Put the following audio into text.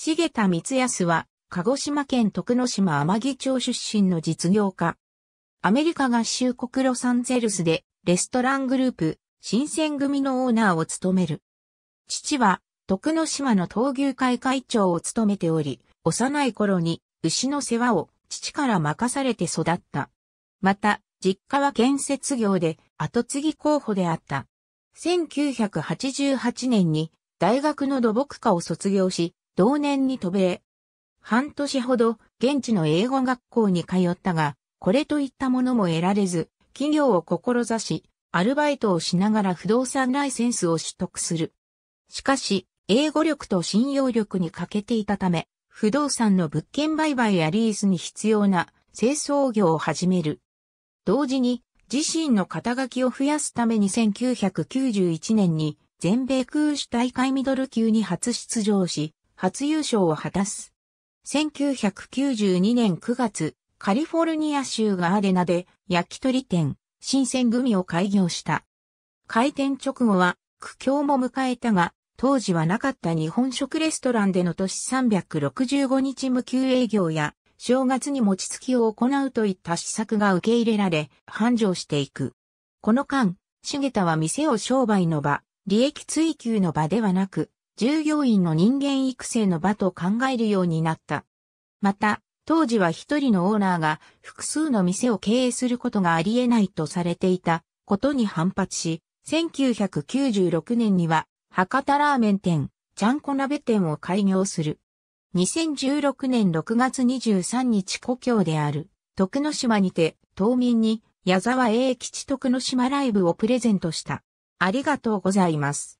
重田光康は、鹿児島県徳之島天城町出身の実業家。アメリカ合衆国ロサンゼルスで、レストラングループ、新選組のオーナーを務める。父は、徳之島の闘牛会会長を務めており、幼い頃に牛の世話を父から任されて育った。また、実家は建設業で後継ぎ候補であった。1988年に大学の土木科を卒業し、同年に渡米。半年ほど現地の英語学校に通ったが、これといったものも得られず、企業を志し、アルバイトをしながら不動産ライセンスを取得する。しかし、英語力と信用力に欠けていたため、不動産の物件売買やリースに必要な清掃業を始める。同時に、自身の肩書きを増やすために1991年に全米空手大会ミドル級に初出場し、初優勝を果たす。1992年9月、カリフォルニア州ガーデナで焼き鳥店、新鮮組を開業した。開店直後は苦境も迎えたが、当時はなかった日本食レストランでの年365日無休営業や、正月に餅つきを行うといった施策が受け入れられ、繁盛していく。この間、茂田は店を商売の場、利益追求の場ではなく、従業員の人間育成の場と考えるようになった。また、当時は一人のオーナーが複数の店を経営することがあり得ないとされていたことに反発し、1996年には博多ラーメン店、ちゃんこ鍋店を開業する。2016年6月23日故郷である徳之島にて島民に矢沢永吉徳之島ライブをプレゼントした。ありがとうございます。